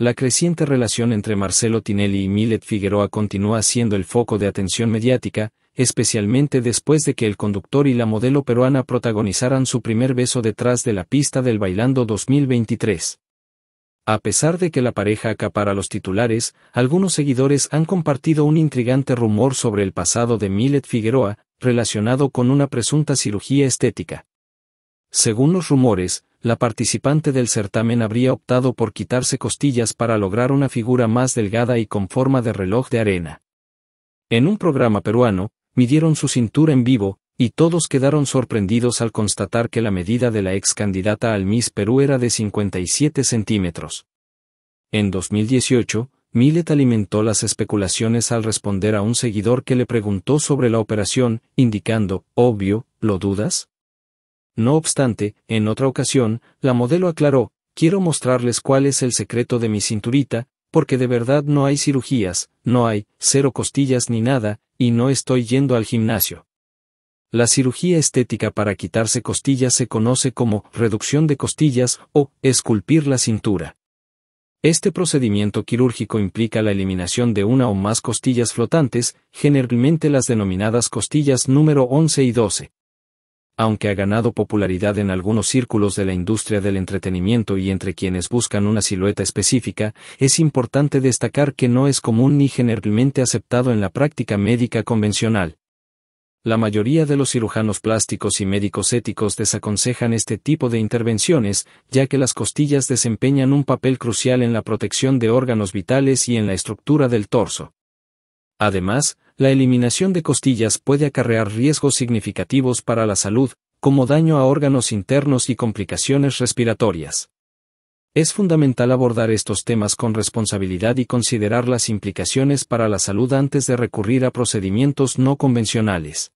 La creciente relación entre Marcelo Tinelli y Milet Figueroa continúa siendo el foco de atención mediática, especialmente después de que el conductor y la modelo peruana protagonizaran su primer beso detrás de la pista del Bailando 2023. A pesar de que la pareja acapara los titulares, algunos seguidores han compartido un intrigante rumor sobre el pasado de Milet Figueroa, relacionado con una presunta cirugía estética. Según los rumores, la participante del certamen habría optado por quitarse costillas para lograr una figura más delgada y con forma de reloj de arena. En un programa peruano, midieron su cintura en vivo, y todos quedaron sorprendidos al constatar que la medida de la ex candidata al Miss Perú era de 57 centímetros. En 2018, Millet alimentó las especulaciones al responder a un seguidor que le preguntó sobre la operación, indicando, obvio, ¿lo dudas? No obstante, en otra ocasión, la modelo aclaró, quiero mostrarles cuál es el secreto de mi cinturita, porque de verdad no hay cirugías, no hay, cero costillas ni nada, y no estoy yendo al gimnasio. La cirugía estética para quitarse costillas se conoce como reducción de costillas o esculpir la cintura. Este procedimiento quirúrgico implica la eliminación de una o más costillas flotantes, generalmente las denominadas costillas número 11 y 12 aunque ha ganado popularidad en algunos círculos de la industria del entretenimiento y entre quienes buscan una silueta específica, es importante destacar que no es común ni generalmente aceptado en la práctica médica convencional. La mayoría de los cirujanos plásticos y médicos éticos desaconsejan este tipo de intervenciones, ya que las costillas desempeñan un papel crucial en la protección de órganos vitales y en la estructura del torso. Además, la eliminación de costillas puede acarrear riesgos significativos para la salud, como daño a órganos internos y complicaciones respiratorias. Es fundamental abordar estos temas con responsabilidad y considerar las implicaciones para la salud antes de recurrir a procedimientos no convencionales.